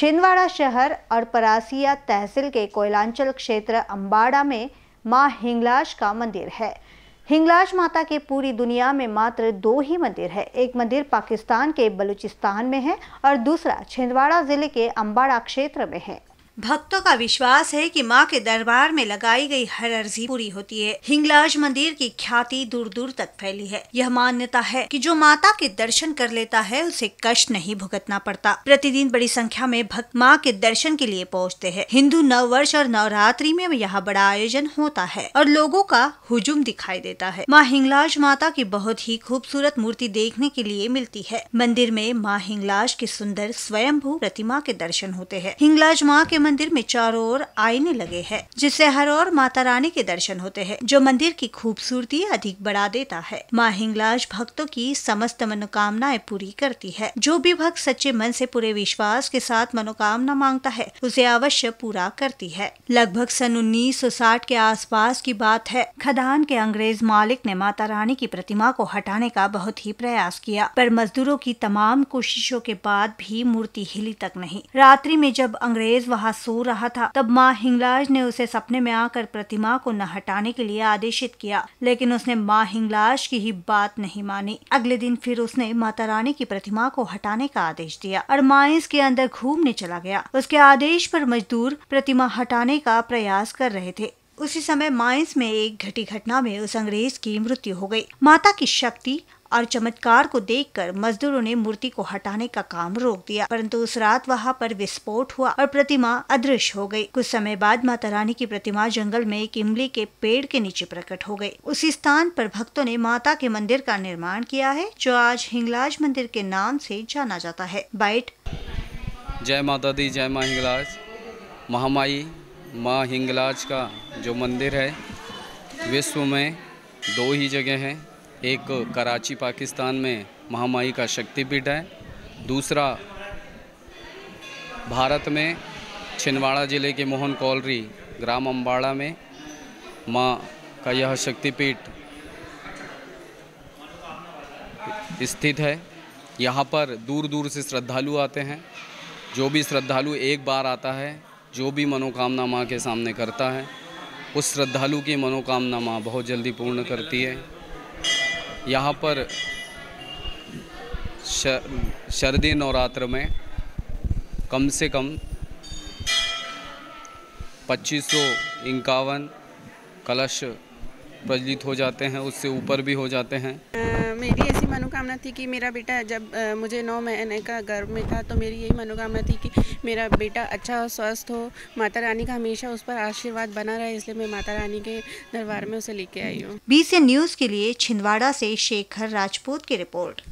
छिंदवाड़ा शहर और परासिया तहसील के कोयलांचल क्षेत्र अम्बाड़ा में माँ हिंगलाज का मंदिर है हिंगलाज माता के पूरी दुनिया में मात्र दो ही मंदिर है एक मंदिर पाकिस्तान के बलूचिस्तान में है और दूसरा छिंदवाड़ा जिले के अम्बाड़ा क्षेत्र में है भक्तों का विश्वास है कि माँ के दरबार में लगाई गई हर अर्जी पूरी होती है हिंगलाज मंदिर की ख्याति दूर दूर तक फैली है यह मान्यता है कि जो माता के दर्शन कर लेता है उसे कष्ट नहीं भुगतना पड़ता प्रतिदिन बड़ी संख्या में भक्त माँ के दर्शन के लिए पहुँचते हैं हिंदू नववर्ष और नवरात्रि में यहाँ बड़ा आयोजन होता है और लोगों का हुजुम दिखाई देता है माँ हिंगलाज माता की बहुत ही खूबसूरत मूर्ति देखने के लिए मिलती है मंदिर में माँ हिंगलाज की सुंदर स्वयंभू प्रतिमा के दर्शन होते हैं हिंगलाज माँ के मंदिर में चारों ओर आईने लगे हैं जिससे हर और माता रानी के दर्शन होते हैं जो मंदिर की खूबसूरती अधिक बढ़ा देता है माँ हिंगलाज भक्तों की समस्त मनोकामनाएं पूरी करती है जो भी भक्त सच्चे मन से पूरे विश्वास के साथ मनोकामना मांगता है उसे अवश्य पूरा करती है लगभग सन उन्नीस के आसपास की बात है खदान के अंग्रेज मालिक ने माता रानी की प्रतिमा को हटाने का बहुत ही प्रयास किया पर मजदूरों की तमाम कोशिशों के बाद भी मूर्ति हिली तक नहीं रात्रि में जब अंग्रेज वहाँ वहाँ सो रहा था तब माँ हिंगलाज ने उसे सपने में आकर प्रतिमा को न हटाने के लिए आदेशित किया लेकिन उसने माँ हिंगलाज की ही बात नहीं मानी अगले दिन फिर उसने माता रानी की प्रतिमा को हटाने का आदेश दिया और माइंस के अंदर घूमने चला गया उसके आदेश पर मजदूर प्रतिमा हटाने का प्रयास कर रहे थे उसी समय माइंस में एक घटी घटना में उस अंग्रेज की मृत्यु हो गई माता की शक्ति और चमत्कार को देखकर मजदूरों ने मूर्ति को हटाने का काम रोक दिया परंतु उस रात वहाँ पर विस्फोट हुआ और प्रतिमा अदृश्य हो गई कुछ समय बाद माता रानी की प्रतिमा जंगल में एक इमली के पेड़ के नीचे प्रकट हो गई उसी स्थान पर भक्तों ने माता के मंदिर का निर्माण किया है जो आज हिंगलाज मंदिर के नाम से जाना जाता है बाइट जय माता दी जय माँ हिंगलाज महामाई माँ हिंगलाज का जो मंदिर है विश्व में दो ही जगह हैं एक कराची पाकिस्तान में महामाई का शक्तिपीठ है दूसरा भारत में छिंदवाड़ा ज़िले के मोहन कॉलरी ग्राम अम्बाड़ा में माँ का यह शक्तिपीठ स्थित है यहाँ पर दूर दूर से श्रद्धालु आते हैं जो भी श्रद्धालु एक बार आता है जो भी मनोकामना माँ के सामने करता है उस श्रद्धालु की मनोकामना माँ बहुत जल्दी पूर्ण करती है यहाँ पर शरदी नवरात्र में कम से कम पच्चीस सौ इक्यावन कलश प्रज्वलित हो जाते हैं उससे ऊपर भी हो जाते हैं मेरी ऐसी मनोकामना थी कि मेरा बेटा जब आ, मुझे नौ महीने का गर्भ में था तो मेरी यही मनोकामना थी कि मेरा बेटा अच्छा और स्वस्थ हो माता रानी का हमेशा उस पर आशीर्वाद बना रहे इसलिए मैं माता रानी के दरबार में उसे लेके आई हूँ बी न्यूज़ के लिए छिंदवाड़ा से शेखर राजपूत की रिपोर्ट